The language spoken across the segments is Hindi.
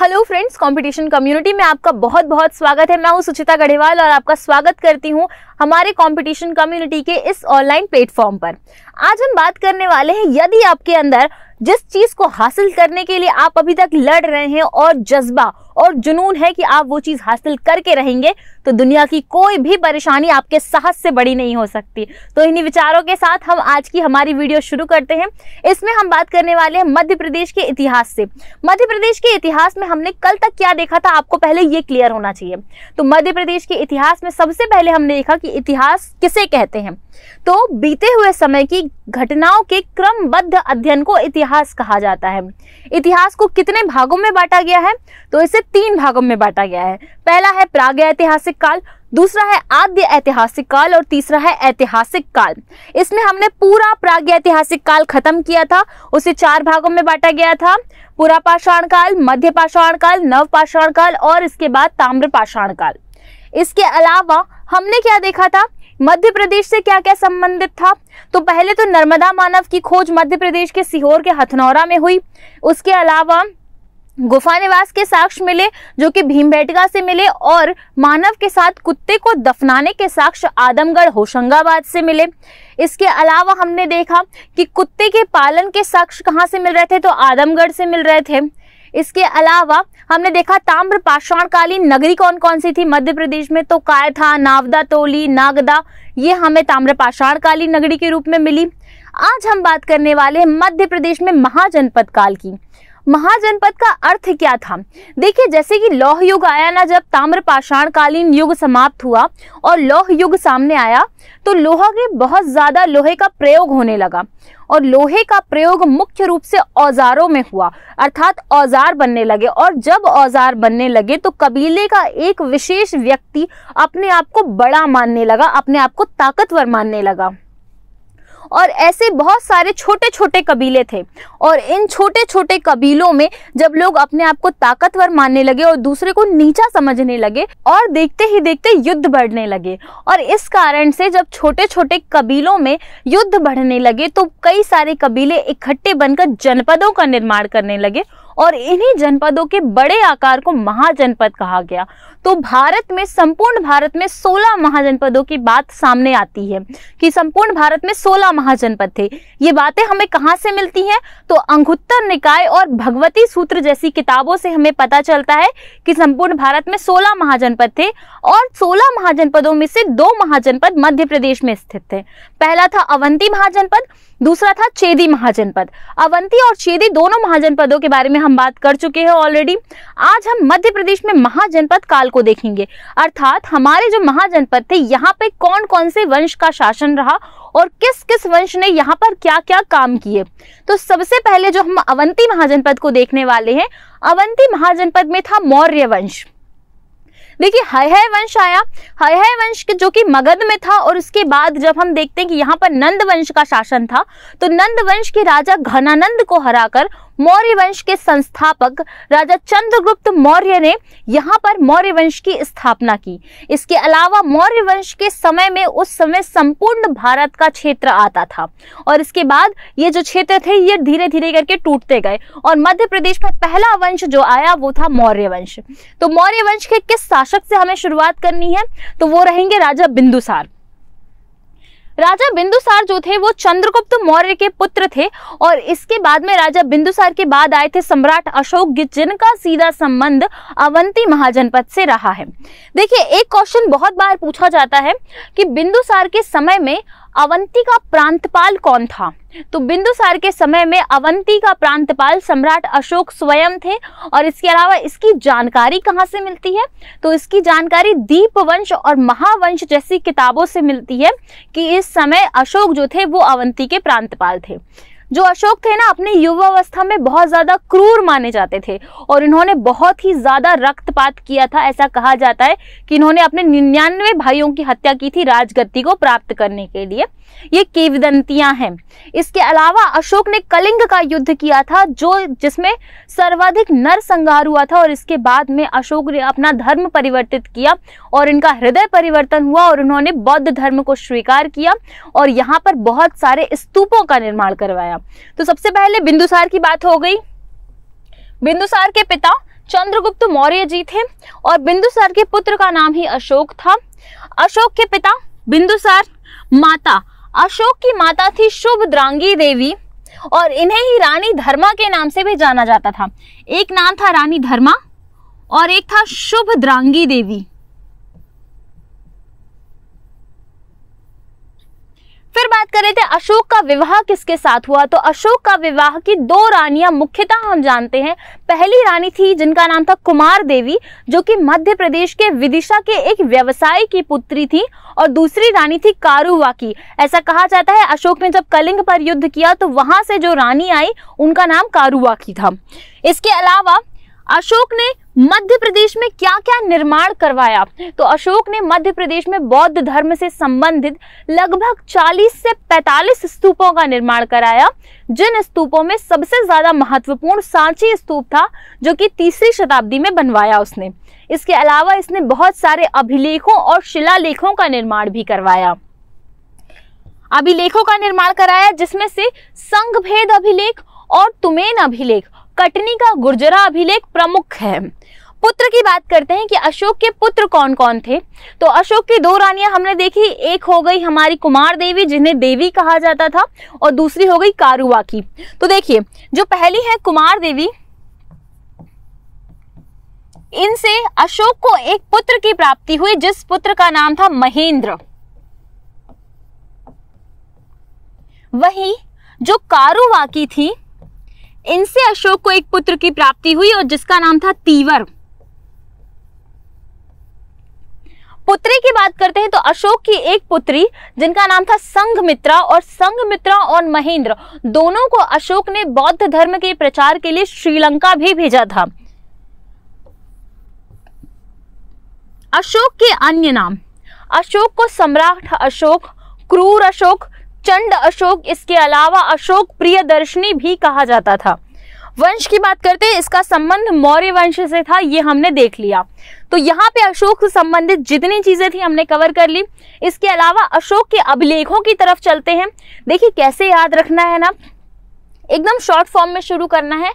हेलो फ्रेंड्स कंपटीशन कम्युनिटी में आपका बहुत बहुत स्वागत है मैं हूं सुचिता गढ़ेवाल और आपका स्वागत करती हूं हमारे कंपटीशन कम्युनिटी के इस ऑनलाइन प्लेटफॉर्म पर आज हम बात करने वाले हैं यदि आपके अंदर जिस चीज़ को हासिल करने के लिए आप अभी तक लड़ रहे हैं और जज्बा और जुनून है कि आप वो चीज़ हासिल करके रहेंगे तो दुनिया की कोई भी परेशानी आपके साहस से बड़ी नहीं हो सकती तो इन्हीं विचारों के साथ हम आज की हमारी वीडियो शुरू करते हैं इसमें हम बात करने वाले हैं मध्य प्रदेश के इतिहास से मध्य प्रदेश के इतिहास में हमने कल तक क्या देखा था आपको पहले ये क्लियर होना चाहिए तो मध्य प्रदेश के इतिहास में सबसे पहले हमने देखा कि इतिहास किसे कहते हैं तो बीते हुए समय की घटनाओं के क्रमबद्ध अध्ययन को इतिहास कहा जाता है इतिहास को कितने भागों में बांटा गया है तो इसे तीन भागों में बांटा गया है पहला है प्राग ऐतिहासिक काल दूसरा है आद्य ऐतिहासिक काल और तीसरा है ऐतिहासिक काल इसमें हमने पूरा प्राग ऐतिहासिक काल खत्म किया था उसे चार भागों में बांटा गया था पूरा पाषाण काल मध्य पाषाण काल नव पाषाण काल और इसके बाद ताम्र पाषाण काल इसके अलावा हमने क्या देखा था मध्य प्रदेश से क्या क्या संबंधित था तो पहले तो नर्मदा मानव की खोज मध्य प्रदेश के सीहोर के हथनौरा में हुई उसके अलावा गुफा निवास के साक्ष्य मिले जो कि भीमबेटका से मिले और मानव के साथ कुत्ते को दफनाने के साक्ष्य आदमगढ़ होशंगाबाद से मिले इसके अलावा हमने देखा कि कुत्ते के पालन के साक्ष्य कहाँ से मिल रहे थे तो आदमगढ़ से मिल रहे थे इसके अलावा हमने देखा ताम्र पाषाणकालीन नगरी कौन कौन सी थी मध्य प्रदेश में तो काय था नावदा तोली नागदा ये हमें ताम्र पाषाणकालीन नगरी के रूप में मिली आज हम बात करने वाले हैं मध्य प्रदेश में महाजनपद काल की महाजनपद का अर्थ क्या था देखिए जैसे कि लौह युग आया ना जब ताम्र कालीन युग समाप्त हुआ और लौह युग सामने आया तो लोहा के बहुत ज़्यादा लोहे का प्रयोग होने लगा और लोहे का प्रयोग मुख्य रूप से औजारों में हुआ अर्थात औजार बनने लगे और जब औजार बनने लगे तो कबीले का एक विशेष व्यक्ति अपने आप को बड़ा मानने लगा अपने आप को ताकतवर मानने लगा और ऐसे बहुत सारे छोटे छोटे कबीले थे और इन छोटे छोटे कबीलों में जब लोग अपने आप को ताकतवर मानने लगे और दूसरे को नीचा समझने लगे और देखते ही देखते युद्ध बढ़ने लगे और इस कारण से जब छोटे छोटे कबीलों में युद्ध बढ़ने लगे तो कई सारे कबीले इकट्ठे बनकर जनपदों का निर्माण करने लगे और इन्हीं जनपदों के बड़े आकार को महाजनपद कहा गया तो भारत में संपूर्ण भारत में 16 महाजनपदों की बात सामने आती है कि संपूर्ण भारत में 16 महाजनपद थे ये बातें हमें कहाँ से मिलती हैं तो अंगुत्तर निकाय और भगवती सूत्र जैसी किताबों से हमें पता चलता है कि संपूर्ण भारत में 16 महाजनपद थे और 16 महाजनपदों में से दो महाजनपद मध्य प्रदेश में स्थित थे पहला था अवंती महाजनपद दूसरा था चेदी महाजनपद अवंती और चेदी दोनों महाजनपदों के बारे में हम हम बात कर चुके हैं ऑलरेडी आज हम मध्य प्रदेश में महाजनपद काल को देखेंगे अर्थात हमारे जो महाजनपद थे यहाँ पे कौन कौन से वंश का शासन रहा और किस किस वंश ने यहाँ पर क्या क्या काम किए तो सबसे पहले जो हम अवंती महाजनपद को देखने वाले हैं अवंती महाजनपद में था मौर्य वंश देखिए हय हय वंश आया हय हय वंश के जो कि मगध में था और उसके बाद जब हम देखते हैं कि यहाँ पर नंद वंश का शासन था तो नंद वंश के राजा घनानंद को हराकर मौर्य वंश के संस्थापक राजा चंद्रगुप्त मौर्य ने यहाँ पर मौर्य वंश की स्थापना की इसके अलावा मौर्य वंश के समय में उस समय संपूर्ण भारत का क्षेत्र आता था और इसके बाद ये जो क्षेत्र थे ये धीरे धीरे करके टूटते गए और मध्य प्रदेश का पहला वंश जो आया वो था मौर्य वंश तो मौर्य वंश के किस शासक से हमें शुरुआत करनी है तो वो रहेंगे राजा बिंदुसार राजा बिंदुसार जो थे वो चंद्रगुप्त मौर्य के पुत्र थे और इसके बाद में राजा बिंदुसार के बाद आए थे सम्राट अशोक जिनका सीधा संबंध अवंती महाजनपद से रहा है देखिए एक क्वेश्चन बहुत बार पूछा जाता है कि बिंदुसार के समय में अवंती का प्रांतपाल कौन था तो बिंदुसार के समय में अवंती का प्रांतपाल सम्राट अशोक स्वयं थे और इसके अलावा इसकी जानकारी कहाँ से मिलती है तो इसकी जानकारी दीपवंश और महावंश जैसी किताबों से मिलती है कि इस समय अशोक जो थे वो अवंती के प्रांतपाल थे जो अशोक थे ना अपनी युवावस्था में बहुत ज़्यादा क्रूर माने जाते थे और इन्होंने बहुत ही ज़्यादा रक्तपात किया था ऐसा कहा जाता है कि इन्होंने अपने निन्यानवे भाइयों की हत्या की थी राजगति को प्राप्त करने के लिए ये केवदंतियाँ हैं इसके अलावा अशोक ने कलिंग का युद्ध किया था जो जिसमें सर्वाधिक नरसंहार हुआ था और इसके बाद में अशोक ने अपना धर्म परिवर्तित किया और इनका हृदय परिवर्तन हुआ और उन्होंने बौद्ध धर्म को स्वीकार किया और यहाँ पर बहुत सारे स्तूपों का निर्माण करवाया तो सबसे पहले बिंदुसार की बात हो गई बिंदुसार के पिता चंद्रगुप्त मौर्य जी थे और बिंदुसार के पुत्र का नाम ही अशोक था अशोक के पिता बिंदुसार माता अशोक की माता थी शुभद्रांगी देवी और इन्हें ही रानी धर्मा के नाम से भी जाना जाता था एक नाम था रानी धर्मा और एक था शुभद्रांगी देवी बात कर रहे थे अशोक का विवाह किसके साथ हुआ तो अशोक का विवाह की दो रानियां मुख्यतः हम जानते हैं पहली रानी थी जिनका नाम था कुमार देवी जो कि मध्य प्रदेश के विदिशा के एक व्यवसायी की पुत्री थी और दूसरी रानी थी कारुवा की ऐसा कहा जाता है अशोक ने जब कलिंग पर युद्ध किया तो वहां से जो रानी आई उनका नाम कारुवा की था इसके अलावा अशोक ने मध्य प्रदेश में क्या क्या निर्माण करवाया तो अशोक ने मध्य प्रदेश में बौद्ध धर्म से संबंधित लगभग 40 से 45 स्तूपों का निर्माण कराया जिन स्तूपों में सबसे ज्यादा महत्वपूर्ण सांची स्तूप था जो कि तीसरी शताब्दी में बनवाया उसने इसके अलावा इसने बहुत सारे अभिलेखों और शिलालेखों का निर्माण भी करवाया अभिलेखों का निर्माण कराया जिसमें से संघ भेद अभिलेख और तुमेन अभिलेख कटनी का गुर्जरा अभिलेख प्रमुख है पुत्र की बात करते हैं कि अशोक के पुत्र कौन कौन थे तो अशोक की दो रानियां हमने देखी एक हो गई हमारी कुमार देवी जिन्हें देवी कहा जाता था और दूसरी हो गई कारुआ की तो देखिए जो पहली है कुमार देवी इनसे अशोक को एक पुत्र की प्राप्ति हुई जिस पुत्र का नाम था महेंद्र वही जो कारुवाकी थी इनसे अशोक को एक पुत्र की प्राप्ति हुई और जिसका नाम था तीवर पुत्री की बात करते हैं तो अशोक की एक पुत्री जिनका नाम था संघमित्रा और संघमित्रा और महेंद्र दोनों को अशोक ने बौद्ध धर्म के प्रचार के लिए श्रीलंका भी भेजा था अशोक के अन्य नाम अशोक को सम्राट अशोक क्रूर अशोक चंड अशोक इसके अलावा अशोक प्रिय दर्शनी भी कहा जाता था वंश की बात करते हैं इसका संबंध मौर्य वंश से था ये हमने देख लिया तो यहाँ पे अशोक से संबंधित जितनी चीजें थी हमने कवर कर ली इसके अलावा अशोक के अभिलेखों की तरफ चलते हैं देखिए कैसे याद रखना है ना एकदम शॉर्ट फॉर्म में शुरू करना है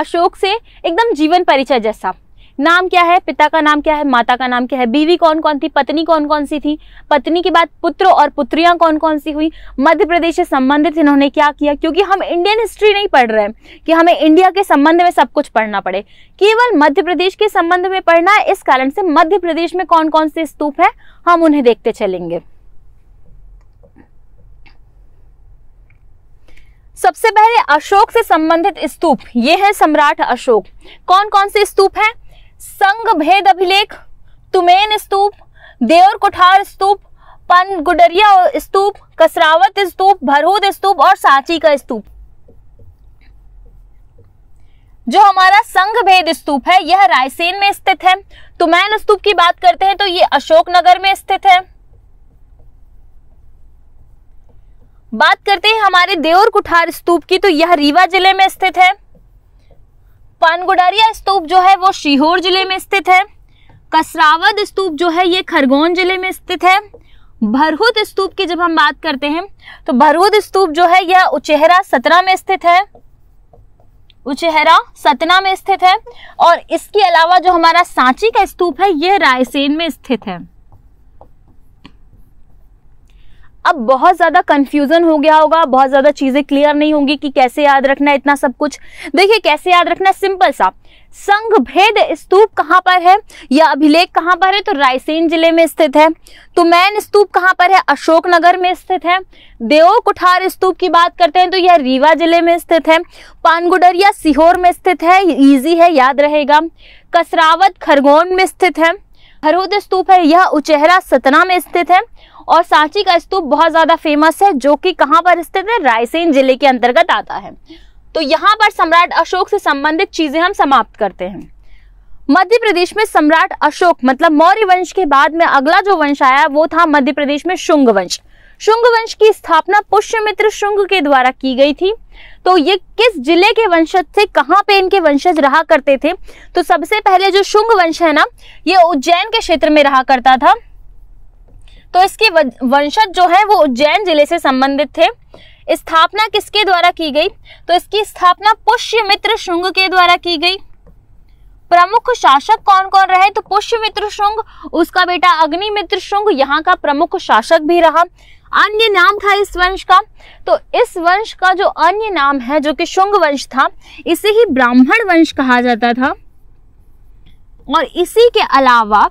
अशोक से एकदम जीवन परिचय जैसा नाम क्या है पिता का नाम क्या है माता का नाम क्या है बीवी कौन कौन थी पत्नी कौन कौन सी थी पत्नी के बाद पुत्र और पुत्रियां कौन कौन सी हुई मध्य प्रदेश से संबंधित इन्होंने क्या किया क्योंकि हम इंडियन हिस्ट्री नहीं पढ़ रहे हैं कि हमें इंडिया के संबंध में सब कुछ पढ़ना पड़े केवल मध्य प्रदेश के संबंध में पढ़ना है इस कारण से मध्य प्रदेश में कौन कौन से स्तूप है हम उन्हें देखते चलेंगे सबसे पहले अशोक से संबंधित स्तूप ये है सम्राट अशोक कौन कौन से स्तूप हैं संघ भेद अभिलेख तुमेन स्तूप देवर कोठार स्तूप पन गुडरिया स्तूप कसरावत स्तूप भरूद स्तूप और सांची का स्तूप जो हमारा संघ भेद स्तूप है यह रायसेन में स्थित है तुमैन स्तूप की बात करते हैं तो ये अशोकनगर में स्थित है बात करते हैं हमारे देवर कुठार स्तूप की तो यह रीवा जिले में स्थित है पानगुडारिया स्तूप जो है वो शीहोर जिले में स्थित है कसरावद स्तूप जो है ये खरगोन जिले में स्थित है भरहुद स्तूप की जब हम बात करते हैं तो भरहुद स्तूप जो है यह उचेहरा सतना में स्थित है उचेहरा सतना में स्थित है और इसके अलावा जो हमारा सांची का स्तूप है यह रायसेन में स्थित है अब बहुत ज़्यादा कंफ्यूजन हो गया होगा बहुत ज़्यादा चीज़ें क्लियर नहीं होंगी कि कैसे याद रखना है इतना सब कुछ देखिए कैसे याद रखना है सिंपल सा संघ भेद स्तूप कहां पर है या अभिलेख कहां पर है तो रायसेन जिले में स्थित है तो मैन स्तूप कहां पर है अशोकनगर में स्थित है देव कुठार स्तूप की बात करते हैं तो यह रीवा जिले में स्थित है पानगुडरिया सीहोर में स्थित है इजी है याद रहेगा कसरावत खरगोन में स्थित है हरोद स्तूप है यह उचेहरा सतना में स्थित है और सांची का स्तूप बहुत ज़्यादा फेमस है जो कि कहाँ पर स्थित है रायसेन जिले के अंतर्गत आता है तो यहाँ पर सम्राट अशोक से संबंधित चीज़ें हम समाप्त करते हैं मध्य प्रदेश में सम्राट अशोक मतलब मौर्य वंश के बाद में अगला जो वंश आया वो था मध्य प्रदेश में शुंग वंश शुंग वंश की स्थापना पुष्यमित्र शुंग के द्वारा की गई थी तो ये किस जिले के वंशज थे कहाँ पे इनके वंशज रहा करते थे तो सबसे पहले जो शुंग वंश है ना ये उज्जैन के क्षेत्र में रहा करता था तो इसके वंशज जो है वो उज्जैन जिले से संबंधित थे स्थापना किसके द्वारा की गई तो इसकी स्थापना पुष्यमित्र शुंग के द्वारा की गई प्रमुख शासक कौन कौन रहे तो पुष्यमित्र शुंग उसका बेटा अग्निमित्र शुंग यहाँ का प्रमुख शासक भी रहा अन्य नाम था इस वंश का तो इस वंश का जो अन्य नाम है जो कि शुंग वंश था इसे ही ब्राह्मण वंश कहा जाता था और इसी के अलावा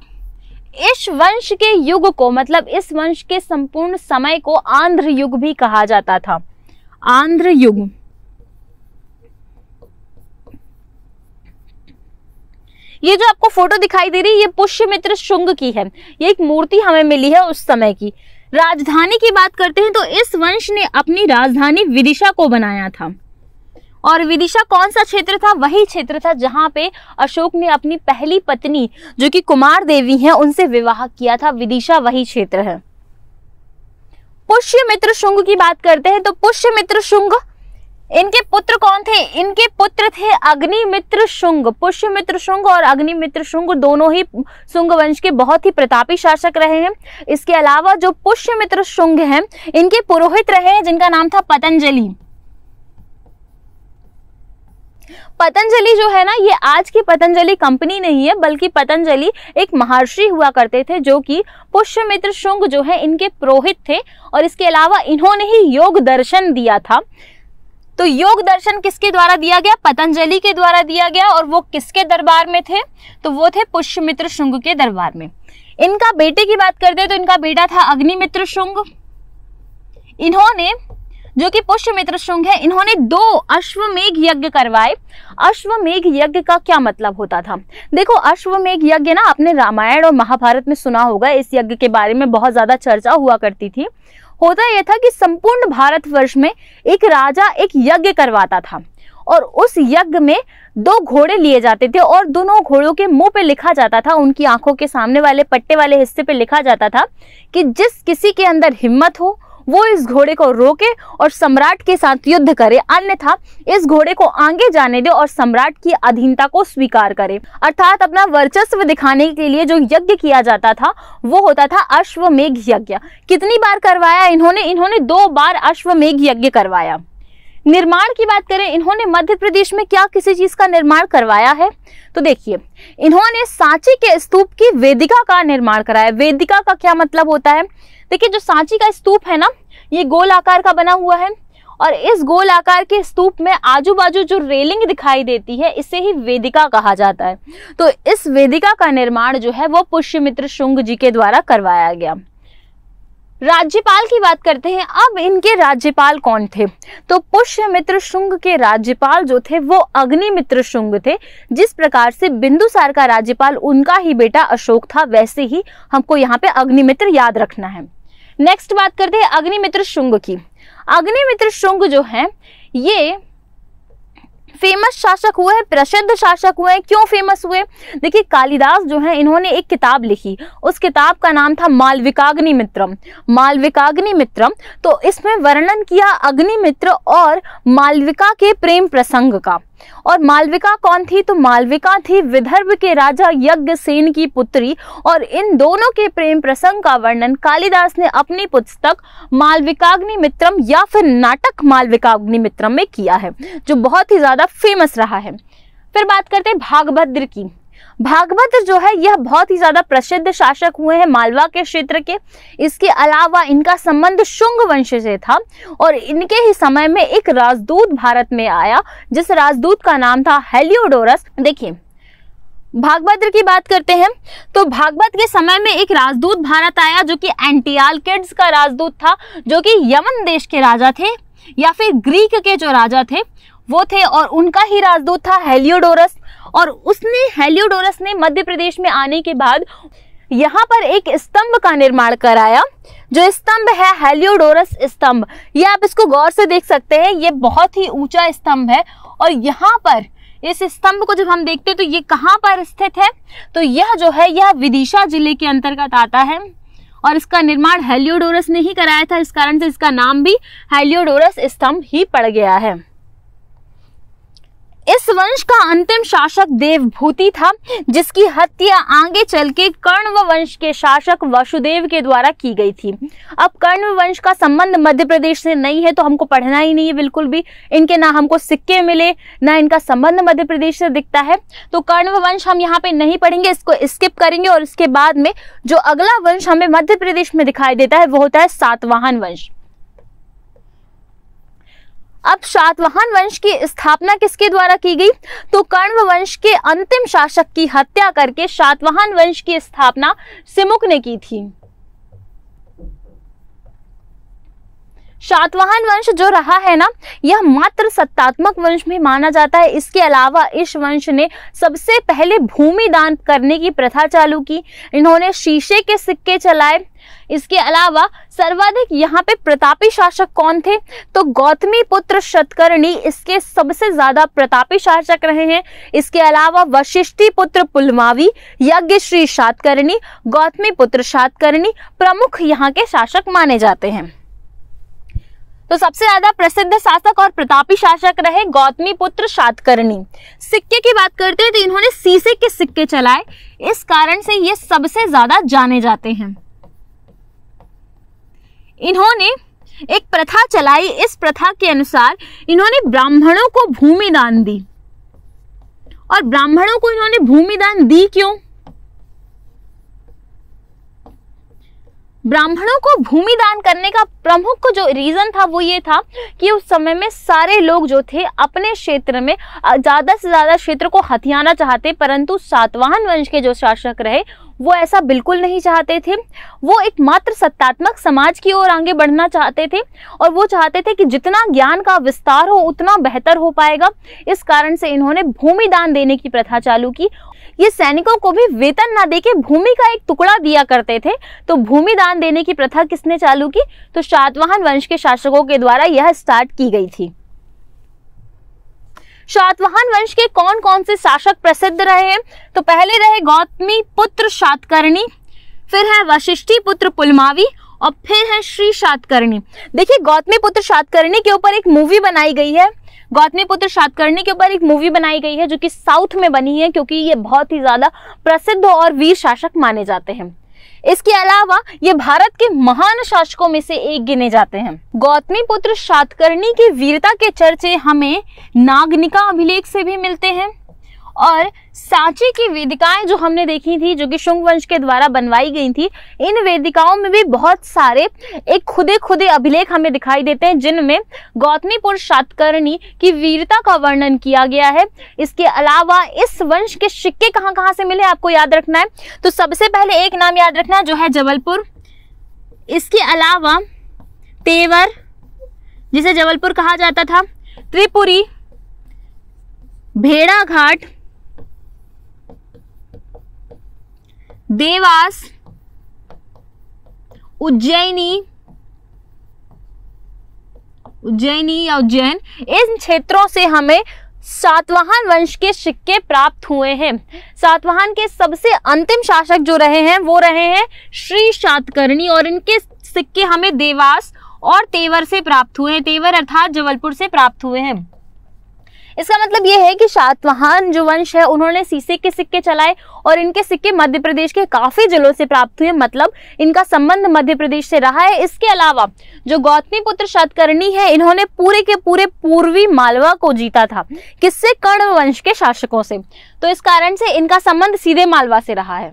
इस वंश के युग को मतलब इस वंश के संपूर्ण समय को आंध्र युग भी कहा जाता था आंध्र युग ये जो आपको फोटो दिखाई दे रही है ये पुष्यमित्र शुंग की है ये एक मूर्ति हमें मिली है उस समय की राजधानी की बात करते हैं तो इस वंश ने अपनी राजधानी विदिशा को बनाया था और विदिशा कौन सा क्षेत्र था वही क्षेत्र था जहाँ पे अशोक ने अपनी पहली पत्नी जो कि कुमार देवी हैं उनसे विवाह किया था विदिशा वही क्षेत्र है पुष्य मित्र शुंग की बात करते हैं तो पुष्य मित्र शुंग इनके पुत्र कौन थे इनके पुत्र थे अग्निमित्र शुंग पुष्य मित्र शुंग और अग्निमित्र शुंग दोनों ही शुंग वंश के बहुत ही प्रतापी शासक रहे हैं इसके अलावा जो पुष्य मित्र शुंग हैं इनके पुरोहित रहे हैं जिनका नाम था पतंजलि पतंजलि जो है ना ये आज की पतंजलि कंपनी नहीं है बल्कि पतंजलि एक महर्षि हुआ करते थे जो कि पुष्यमित्र शुंग जो है इनके पुरोहित थे और इसके अलावा इन्होंने ही योग दर्शन दिया था तो योग दर्शन किसके द्वारा दिया गया पतंजलि के द्वारा दिया गया और वो किसके दरबार में थे तो वो थे पुष्यमित्र शुंग के दरबार में इनका बेटे की बात करते हैं तो इनका बेटा था अग्निमित्र शुंग इन्होंने जो कि पुष्यमित्र शुंग है इन्होंने दो अश्वमेघ यज्ञ करवाए अश्वमेघ यज्ञ का क्या मतलब होता था देखो अश्वमेघ यज्ञ ना आपने रामायण और महाभारत में सुना होगा इस यज्ञ के बारे में बहुत ज्यादा चर्चा हुआ करती थी होता यह था कि संपूर्ण भारतवर्ष में एक राजा एक यज्ञ करवाता था और उस यज्ञ में दो घोड़े लिए जाते थे और दोनों घोड़ों के मुंह पे लिखा जाता था उनकी आंखों के सामने वाले पट्टे वाले हिस्से पे लिखा जाता था कि जिस किसी के अंदर हिम्मत हो वो इस घोड़े को रोके और सम्राट के साथ युद्ध करे अन्यथा इस घोड़े को आगे जाने दे और सम्राट की अधीनता को स्वीकार करे अर्थात अपना वर्चस्व दिखाने के लिए जो यज्ञ किया जाता था वो होता था अश्वमेघ यज्ञ कितनी बार करवाया इन्होंने इन्होंने दो बार अश्वमेघ यज्ञ करवाया निर्माण की बात करें इन्होंने मध्य प्रदेश में क्या किसी चीज का निर्माण करवाया है तो देखिए इन्होंने सांची के स्तूप की वेदिका का निर्माण कराया वेदिका का क्या मतलब होता है देखिए जो सांची का स्तूप है ना ये गोल आकार का बना हुआ है और इस गोल आकार के स्तूप में आजू बाजू जो रेलिंग दिखाई देती है इसे ही वेदिका कहा जाता है तो इस वेदिका का निर्माण जो है वो पुष्यमित्र शुंग जी के द्वारा करवाया गया राज्यपाल की बात करते हैं अब इनके राज्यपाल कौन थे तो पुष्यमित्र शुंग के राज्यपाल जो थे वो अग्निमित्र शुंग थे जिस प्रकार से बिंदुसार का राज्यपाल उनका ही बेटा अशोक था वैसे ही हमको यहाँ पे अग्निमित्र याद रखना है नेक्स्ट बात करते हैं अग्निमित्र शुंग की अग्निमित्र शुंग जो है ये फेमस शासक हुए हैं प्रसिद्ध शासक हुए हैं क्यों फेमस हुए देखिए कालिदास जो है इन्होंने एक किताब लिखी उस किताब का नाम था मालविकाग्नि मित्रम मालविकाग्नि मित्रम तो इसमें वर्णन किया अग्निमित्र और मालविका के प्रेम प्रसंग का और मालविका कौन थी तो मालविका थी विदर्भ के राजा यज्ञ सेन की पुत्री और इन दोनों के प्रेम प्रसंग का वर्णन कालिदास ने अपनी पुस्तक मालविकाग्नि मित्रम या फिर नाटक मालविकाग्नि मित्रम में किया है जो बहुत ही ज्यादा फेमस रहा है फिर बात करते हैं भागभद्र की भागवत जो है यह बहुत ही ज्यादा प्रसिद्ध शासक हुए हैं मालवा के क्षेत्र के इसके अलावा इनका संबंध शुंग वंश से था और इनके ही समय में एक राजदूत भारत में आया जिस राजदूत का नाम था हेलियोडोरस देखिए भागवत की बात करते हैं तो भागवत के समय में एक राजदूत भारत आया जो कि एंटियाल का राजदूत था जो कि यमन देश के राजा थे या फिर ग्रीक के जो राजा थे वो थे और उनका ही राजदूत था हेलियोडोरस और उसने हेलियोडोरस ने मध्य प्रदेश में आने के बाद यहाँ पर एक स्तंभ का निर्माण कराया जो स्तंभ है हेलियोडोरस स्तंभ ये आप इसको गौर से देख सकते हैं ये बहुत ही ऊंचा स्तंभ है और यहाँ पर इस स्तंभ को जब हम देखते हैं तो ये कहाँ पर स्थित है तो यह जो है यह विदिशा जिले के अंतर्गत आता है और इसका निर्माण हेलियोडोरस ने ही कराया था इस कारण से इसका नाम भी हेलियोडोरस स्तंभ ही पड़ गया है इस वंश का अंतिम शासक देवभूति था जिसकी हत्या आगे चल के कर्णव वंश के शासक वसुदेव के द्वारा की गई थी अब कर्ण वंश का संबंध मध्य प्रदेश से नहीं है तो हमको पढ़ना ही नहीं है बिल्कुल भी इनके ना हमको सिक्के मिले ना इनका संबंध मध्य प्रदेश से दिखता है तो कर्ण वंश हम यहाँ पे नहीं पढ़ेंगे इसको स्किप करेंगे और इसके बाद में जो अगला वंश हमें मध्य प्रदेश में दिखाई देता है वो होता है सातवाहन वंश अब सातवाहन वंश की स्थापना किसके द्वारा की गई तो कर्ण वंश के अंतिम शासक की हत्या करके सातवाहन वंश की स्थापना सिमुक ने की थी शातवाहन वंश जो रहा है ना यह मात्र सत्तात्मक वंश में माना जाता है इसके अलावा इस वंश ने सबसे पहले भूमि दान करने की प्रथा चालू की इन्होंने शीशे के सिक्के चलाए इसके अलावा सर्वाधिक यहाँ पे प्रतापी शासक कौन थे तो गौतमी पुत्र शतकर्णी इसके सबसे ज्यादा प्रतापी शासक रहे हैं इसके अलावा वशिष्ठी पुत्र पुलमावी यज्ञ श्री शातकर्णी गौतमी पुत्र शातकर्णी प्रमुख यहाँ के शासक माने जाते हैं तो सबसे ज्यादा प्रसिद्ध शासक और प्रतापी शासक रहे गौतमी पुत्र सातकर्णी सिक्के की बात करते हैं तो इन्होंने सीसे के सिक्के चलाए इस कारण से ये सबसे ज्यादा जाने जाते हैं इन्होंने एक प्रथा चलाई इस प्रथा के अनुसार इन्होंने ब्राह्मणों को भूमि दान दी और ब्राह्मणों को इन्होंने भूमि दान दी क्यों ब्राह्मणों को भूमि दान करने का प्रमुख जो रीज़न था वो ये था कि उस समय में सारे लोग जो थे अपने क्षेत्र में ज़्यादा से ज़्यादा क्षेत्र को हथियाना चाहते परंतु सातवाहन वंश के जो शासक रहे वो ऐसा बिल्कुल नहीं चाहते थे वो एक मात्र सत्तात्मक समाज की ओर आगे बढ़ना चाहते थे और वो चाहते थे कि जितना ज्ञान का विस्तार हो उतना बेहतर हो पाएगा इस कारण से इन्होंने भूमि दान देने की प्रथा चालू की ये सैनिकों को भी वेतन ना देके भूमि का एक टुकड़ा दिया करते थे तो भूमि दान देने की प्रथा किसने चालू की तो शातवाहन वंश के शासकों के द्वारा यह स्टार्ट की गई थी शातवाहन वंश के कौन कौन से शासक प्रसिद्ध रहे तो पहले रहे गौतमी पुत्र शातकर्णी फिर है वशिष्ठी पुत्र पुलमावी और फिर है श्री सातकर्णी देखिए गौतमी पुत्र सातकर्णी के ऊपर एक मूवी बनाई गई है गौतमी पुत्र सातकर्णी के ऊपर एक मूवी बनाई गई है जो कि साउथ में बनी है क्योंकि ये बहुत ही ज्यादा प्रसिद्ध और वीर शासक माने जाते हैं इसके अलावा ये भारत के महान शासकों में से एक गिने जाते हैं गौतमी पुत्र सातकर्णी की वीरता के चर्चे हमें नागनिका अभिलेख से भी मिलते हैं और सांची की वेदिकाएं जो हमने देखी थी जो कि शुंग वंश के द्वारा बनवाई गई थी इन वेदिकाओं में भी बहुत सारे एक खुदे खुदे अभिलेख हमें दिखाई देते हैं जिनमें गौतमीपुर सातकर्णी की वीरता का वर्णन किया गया है इसके अलावा इस वंश के सिक्के कहाँ कहाँ से मिले आपको याद रखना है तो सबसे पहले एक नाम याद रखना है जो है जबलपुर इसके अलावा तेवर जिसे जबलपुर कहा जाता था त्रिपुरी भेड़ाघाट देवास उज्जैनी उज्जैनी या उज्जैन इन क्षेत्रों से हमें सातवाहन वंश के सिक्के प्राप्त हुए हैं सातवाहन के सबसे अंतिम शासक जो रहे हैं वो रहे हैं श्री सातकर्णी और इनके सिक्के हमें देवास और तेवर से प्राप्त हुए हैं तेवर अर्थात जबलपुर से प्राप्त हुए हैं इसका मतलब ये है कि शातवाहन जो वंश है उन्होंने सीसे के सिक्के चलाए और इनके सिक्के मध्य प्रदेश के काफ़ी जिलों से प्राप्त हुए मतलब इनका संबंध मध्य प्रदेश से रहा है इसके अलावा जो गौतमी पुत्र शतकर्णी है इन्होंने पूरे के पूरे पूर्वी मालवा को जीता था किससे कर्ण वंश के शासकों से तो इस कारण से इनका संबंध सीधे मालवा से रहा है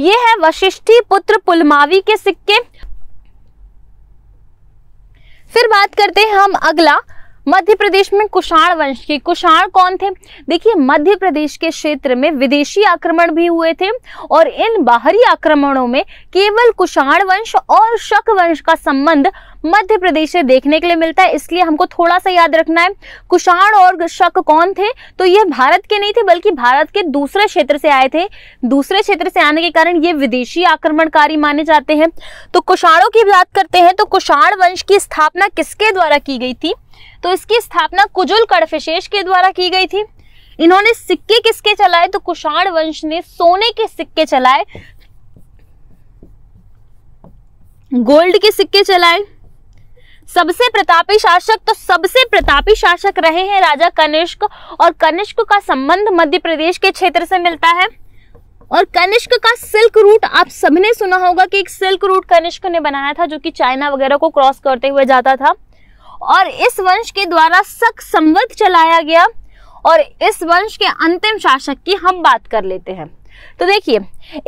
ये है वशिष्ठी पुत्र पुलमावी के सिक्के फिर बात करते हैं हम अगला मध्य प्रदेश में कुषाण वंश के कुषाण कौन थे देखिए मध्य प्रदेश के क्षेत्र में विदेशी आक्रमण भी हुए थे और इन बाहरी आक्रमणों में केवल कुषाण वंश और शक वंश का संबंध मध्य प्रदेश से देखने के लिए मिलता है इसलिए हमको थोड़ा सा याद रखना है कुषाण और शक कौन थे तो ये भारत के नहीं थे बल्कि भारत के दूसरे क्षेत्र से आए थे दूसरे क्षेत्र से आने के कारण ये विदेशी आक्रमणकारी माने जाते हैं तो कुषाणों की बात करते हैं तो कुषाण वंश की स्थापना किसके द्वारा की गई थी तो इसकी स्थापना कुजुल कड़फिशेष के द्वारा की गई थी इन्होंने सिक्के किसके चलाए तो कुषाण वंश ने सोने के सिक्के चलाए गोल्ड के सिक्के चलाए सबसे प्रतापी शासक तो सबसे प्रतापी शासक रहे हैं राजा कनिष्क और कनिष्क का संबंध मध्य प्रदेश के क्षेत्र से मिलता है और कनिष्क का सिल्क रूट आप सबने सुना होगा कि एक सिल्क रूट कनिष्क ने बनाया था जो कि चाइना वगैरह को क्रॉस करते हुए जाता था और इस वंश के द्वारा सख संवत चलाया गया और इस वंश के अंतिम शासक की हम बात कर लेते हैं तो देखिए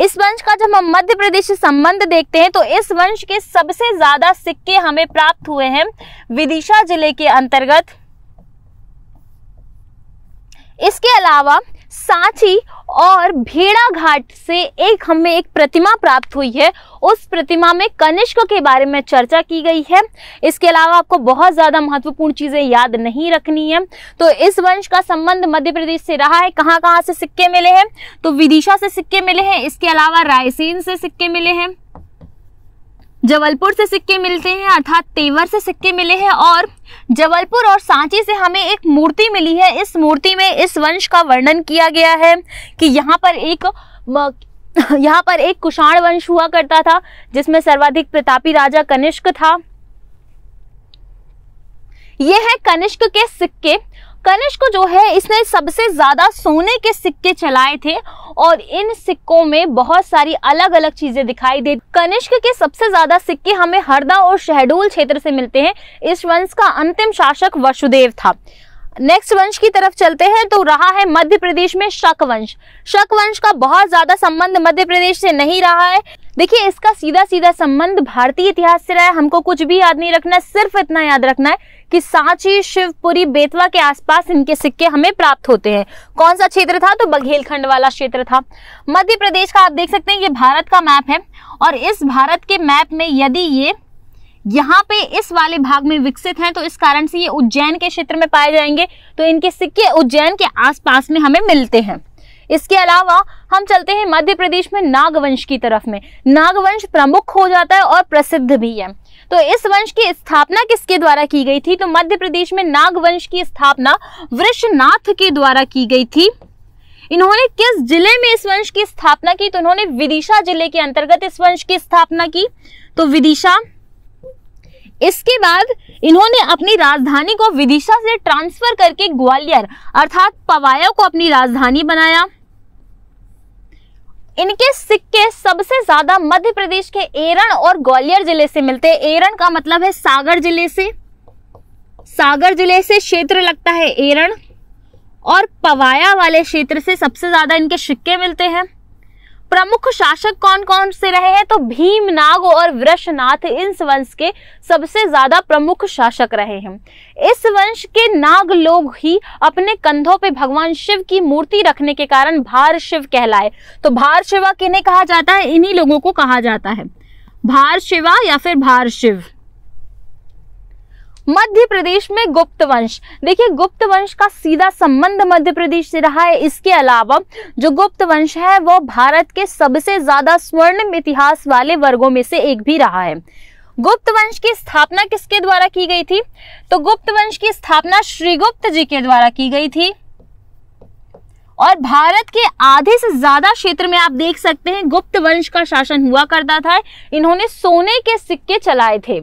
इस वंश का जब हम मध्य प्रदेश से संबंध देखते हैं तो इस वंश के सबसे ज्यादा सिक्के हमें प्राप्त हुए हैं विदिशा जिले के अंतर्गत इसके अलावा सांची और भेड़ा घाट से एक हमें एक प्रतिमा प्राप्त हुई है उस प्रतिमा में कनिष्क के बारे में चर्चा की गई है इसके अलावा आपको बहुत ज़्यादा महत्वपूर्ण चीज़ें याद नहीं रखनी है तो इस वंश का संबंध मध्य प्रदेश से रहा है कहाँ कहाँ से सिक्के मिले हैं तो विदिशा से सिक्के मिले हैं इसके अलावा रायसेन से सिक्के मिले हैं जबलपुर से सिक्के मिलते हैं अर्थात तेवर से सिक्के मिले हैं और जबलपुर और सांची से हमें एक मूर्ति मिली है इस मूर्ति में इस वंश का वर्णन किया गया है कि यहाँ पर एक यहाँ पर एक कुषाण वंश हुआ करता था जिसमें सर्वाधिक प्रतापी राजा कनिष्क था यह है कनिष्क के सिक्के कनिष्क जो है इसने सबसे ज़्यादा सोने के सिक्के चलाए थे और इन सिक्कों में बहुत सारी अलग अलग चीज़ें दिखाई दे कनिष्क के सबसे ज़्यादा सिक्के हमें हरदा और शहडोल क्षेत्र से मिलते हैं इस वंश का अंतिम शासक वसुदेव था नेक्स्ट वंश की तरफ चलते हैं तो रहा है मध्य प्रदेश में शक वंश शक वंश का बहुत ज्यादा संबंध मध्य प्रदेश से नहीं रहा है देखिए इसका सीधा सीधा संबंध भारतीय इतिहास से रहा है हमको कुछ भी याद नहीं रखना है सिर्फ इतना याद रखना है कि सांची शिवपुरी बेतवा के आसपास इनके सिक्के हमें प्राप्त होते हैं कौन सा क्षेत्र था तो बघेलखंड वाला क्षेत्र था मध्य प्रदेश का आप देख सकते हैं ये भारत का मैप है और इस भारत के मैप में यदि ये यहाँ पे इस वाले भाग में विकसित हैं तो इस कारण से ये उज्जैन के क्षेत्र में पाए जाएंगे तो इनके सिक्के उज्जैन के आसपास में हमें मिलते हैं इसके अलावा हम चलते हैं मध्य प्रदेश में नागवंश की तरफ में नागवंश प्रमुख हो जाता है और प्रसिद्ध भी है तो इस वंश की स्थापना किसके द्वारा की गई थी तो मध्य प्रदेश में नाग वंश की स्थापना वृषनाथ के द्वारा की गई थी इन्होंने किस जिले में इस वंश की स्थापना की तो इन्होंने विदिशा जिले के अंतर्गत इस वंश की स्थापना की तो विदिशा इसके बाद इन्होंने अपनी राजधानी को विदिशा से ट्रांसफर करके ग्वालियर अर्थात पवाया को अपनी राजधानी बनाया इनके सिक्के सबसे ज्यादा मध्य प्रदेश के एरन और ग्वालियर जिले से मिलते हैं एरन का मतलब है सागर जिले से सागर जिले से क्षेत्र लगता है एरन और पवाया वाले क्षेत्र से सबसे ज्यादा इनके सिक्के मिलते हैं प्रमुख शासक कौन कौन से रहे हैं तो भीम नाग और वृषनाथ इस वंश के सबसे ज्यादा प्रमुख शासक रहे हैं इस वंश के नाग लोग ही अपने कंधों पे भगवान शिव की मूर्ति रखने के कारण भार शिव कहलाए तो भार शिवा किन्हें कहा जाता है इन्हीं लोगों को कहा जाता है भार शिवा या फिर भार शिव मध्य प्रदेश में गुप्त वंश देखिए गुप्त वंश का सीधा संबंध मध्य प्रदेश से रहा है इसके अलावा जो गुप्त वंश है वो भारत के सबसे ज्यादा स्वर्ण इतिहास वाले वर्गों में से एक भी रहा है गुप्त वंश की स्थापना किसके द्वारा की गई थी तो गुप्त वंश की स्थापना श्रीगुप्त जी के द्वारा की गई थी और भारत के आधे से ज्यादा क्षेत्र में आप देख सकते हैं गुप्त वंश का शासन हुआ करता था इन्होंने सोने के सिक्के चलाए थे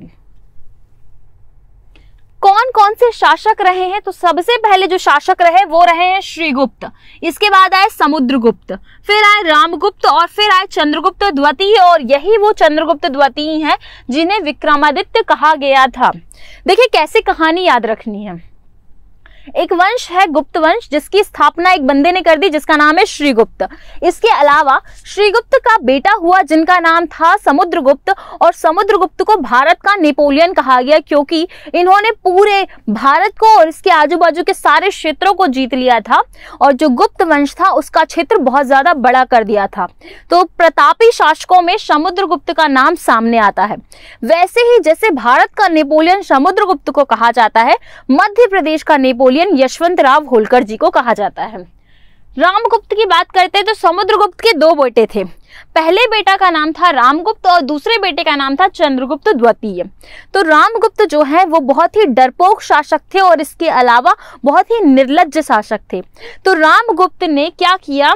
कौन कौन से शासक रहे हैं तो सबसे पहले जो शासक रहे वो रहे हैं श्रीगुप्त इसके बाद आए समुद्रगुप्त फिर आए रामगुप्त और फिर आए चंद्रगुप्त द्वितीय और यही वो चंद्रगुप्त द्वितीय हैं जिन्हें विक्रमादित्य कहा गया था देखिए कैसे कहानी याद रखनी है एक वंश है गुप्त वंश जिसकी स्थापना एक बंदे ने कर दी जिसका नाम है श्रीगुप्त इसके अलावा श्रीगुप्त का बेटा हुआ जिनका नाम था समुद्रगुप्त और समुद्रगुप्त को भारत का नेपोलियन कहा गया क्योंकि इन्होंने पूरे भारत को और इसके आजू बाजू के सारे क्षेत्रों को जीत लिया था और जो गुप्त वंश था उसका क्षेत्र बहुत ज्यादा बड़ा कर दिया था तो प्रतापी शासकों में समुद्रगुप्त का नाम सामने आता है वैसे ही जैसे भारत का नेपोलियन समुद्रगुप्त को कहा जाता है मध्य प्रदेश का नेपोलियन नेपोलियन राव होलकर जी को कहा जाता है रामगुप्त की बात करते हैं तो समुद्रगुप्त के दो बेटे थे पहले बेटा का नाम था रामगुप्त और दूसरे बेटे का नाम था चंद्रगुप्त द्वितीय तो रामगुप्त जो है वो बहुत ही डरपोक शासक थे और इसके अलावा बहुत ही निर्लज शासक थे तो रामगुप्त ने क्या किया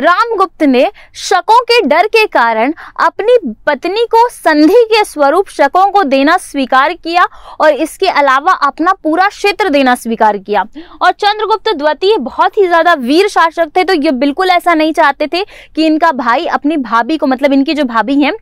रामगुप्त ने शकों के डर के कारण अपनी पत्नी को संधि के स्वरूप शकों को देना स्वीकार किया और इसके अलावा अपना पूरा क्षेत्र देना स्वीकार किया और चंद्रगुप्त द्वितीय बहुत ही ज़्यादा वीर शासक थे तो ये बिल्कुल ऐसा नहीं चाहते थे कि इनका भाई अपनी भाभी को मतलब इनकी जो भाभी हैं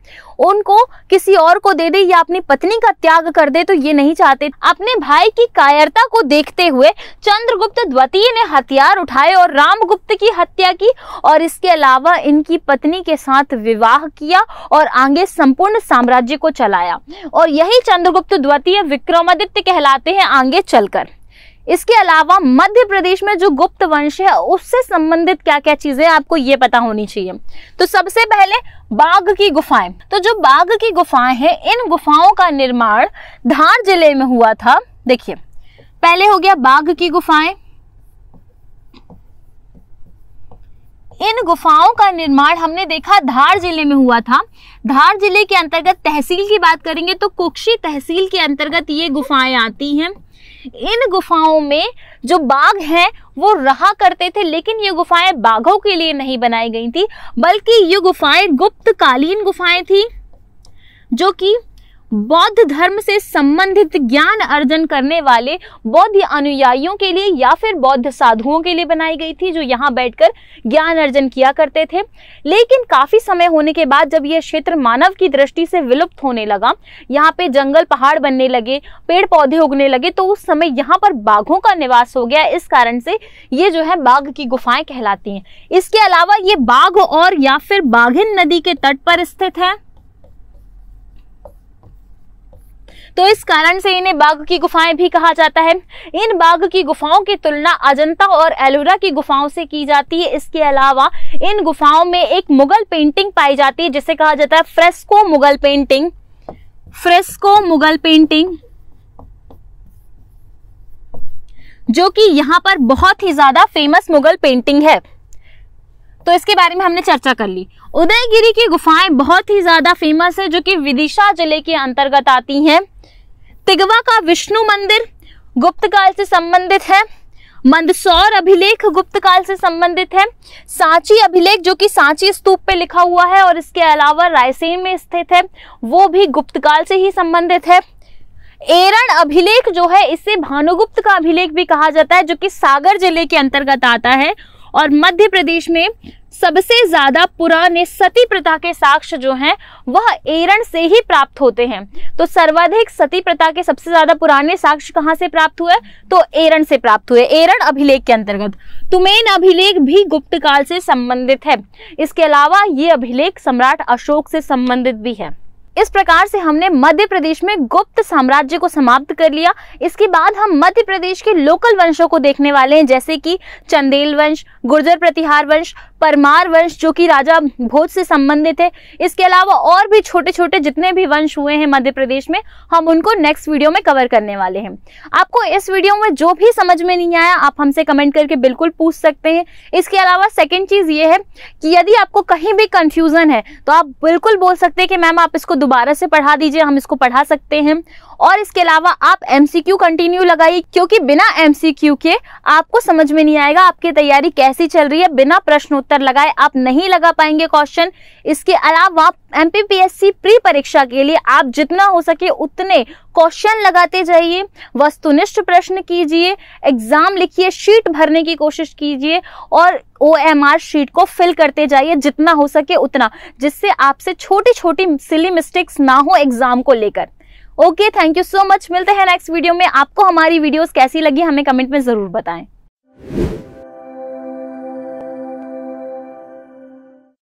उनको किसी और को दे दे या अपनी पत्नी का त्याग कर दे तो ये नहीं चाहते अपने भाई की कायरता को देखते हुए चंद्रगुप्त द्वितीय ने हथियार उठाए और रामगुप्त की हत्या की और इसके अलावा इनकी पत्नी के साथ विवाह किया और आगे संपूर्ण साम्राज्य को चलाया और यही चंद्रगुप्त द्वितीय विक्रमादित्य कहलाते हैं आगे चलकर इसके अलावा मध्य प्रदेश में जो गुप्त वंश है उससे संबंधित क्या क्या चीजें आपको ये पता होनी चाहिए तो सबसे पहले बाघ की गुफाएं तो जो बाघ की गुफाएं हैं इन गुफाओं का निर्माण धार जिले में हुआ था देखिए पहले हो गया बाघ की गुफाएं इन गुफाओं का निर्माण हमने देखा धार जिले में हुआ था धार जिले के अंतर्गत तहसील की बात करेंगे तो कुक्षी तहसील के अंतर्गत ये गुफाएं आती हैं इन गुफाओं में जो बाघ हैं वो रहा करते थे लेकिन ये गुफाएं बाघों के लिए नहीं बनाई गई थी बल्कि ये गुफाएं गुप्तकालीन गुफाएं थी जो कि बौद्ध धर्म से संबंधित ज्ञान अर्जन करने वाले बौद्ध अनुयायियों के लिए या फिर बौद्ध साधुओं के लिए बनाई गई थी जो यहाँ बैठकर ज्ञान अर्जन किया करते थे लेकिन काफ़ी समय होने के बाद जब यह क्षेत्र मानव की दृष्टि से विलुप्त होने लगा यहाँ पे जंगल पहाड़ बनने लगे पेड़ पौधे उगने लगे तो उस समय यहाँ पर बाघों का निवास हो गया इस कारण से ये जो है बाघ की गुफाएं कहलाती हैं इसके अलावा ये बाघ और या फिर बाघिन नदी के तट पर स्थित है तो इस कारण से इन्हें बाघ की गुफाएं भी कहा जाता है इन बाघ की गुफाओं की तुलना अजंता और एलोरा की गुफाओं से की जाती है इसके अलावा इन गुफाओं में एक मुगल पेंटिंग पाई जाती है जिसे कहा जाता है fresco Mughal painting fresco Mughal painting जो कि यहां पर बहुत ही ज्यादा फेमस मुगल पेंटिंग है तो इसके बारे में हमने चर्चा कर ली उदयगिरी की गुफाएं बहुत ही ज्यादा फेमस है जो कि विदिशा जिले के अंतर्गत आती हैं तिगवा का विष्णु मंदिर गुप्त काल से संबंधित है मंदसौर अभिलेख गुप्त काल से संबंधित है सांची अभिलेख जो कि सांची स्तूप पे लिखा हुआ है और इसके अलावा रायसेन में स्थित है वो भी गुप्त काल से ही संबंधित है एरण अभिलेख जो है इसे भानुगुप्त का अभिलेख भी कहा जाता है जो कि सागर जिले के अंतर्गत आता है और मध्य प्रदेश में सबसे ज़्यादा पुराने सती प्रथा के साक्ष्य जो हैं वह एरण से ही प्राप्त होते हैं तो सर्वाधिक सती प्रथा के सबसे ज़्यादा पुराने साक्ष्य कहाँ से प्राप्त हुए तो एरण से प्राप्त हुए एरण अभिलेख के अंतर्गत तुमेन अभिलेख भी गुप्त काल से संबंधित है इसके अलावा ये अभिलेख सम्राट अशोक से संबंधित भी है इस प्रकार से हमने मध्य प्रदेश में गुप्त साम्राज्य को समाप्त कर लिया इसके बाद हम मध्य प्रदेश के लोकल वंशों को देखने वाले हैं जैसे कि चंदेल वंश गुर्जर प्रतिहार वंश परमार वंश जो कि राजा भोज से संबंधित है इसके अलावा और भी छोटे छोटे जितने भी वंश हुए हैं मध्य प्रदेश में हम उनको नेक्स्ट वीडियो में कवर करने वाले हैं आपको इस वीडियो में जो भी समझ में नहीं आया आप हमसे कमेंट करके बिल्कुल पूछ सकते हैं इसके अलावा सेकेंड चीज़ ये है कि यदि आपको कहीं भी कंफ्यूजन है तो आप बिल्कुल बोल सकते हैं कि मैम आप इसको दोबारा से पढ़ा दीजिए हम इसको पढ़ा सकते हैं और इसके अलावा आप एम कंटिन्यू लगाइए क्योंकि बिना एम के आपको समझ में नहीं आएगा आपकी तैयारी कैसी चल रही है बिना प्रश्नोत्तर चक्कर लगाए आप नहीं लगा पाएंगे क्वेश्चन इसके अलावा एमपीपीएससी प्री परीक्षा के लिए आप जितना हो सके उतने क्वेश्चन लगाते जाइए वस्तुनिष्ठ प्रश्न कीजिए एग्जाम लिखिए शीट भरने की कोशिश कीजिए और ओ एम आर शीट को फिल करते जाइए जितना हो सके उतना जिससे आपसे छोटी छोटी सिली मिस्टेक्स ना हो एग्जाम को लेकर okay thank you so much मिलते हैं नेक्स्ट वीडियो में आपको हमारी वीडियोस कैसी लगी हमें कमेंट में ज़रूर बताएं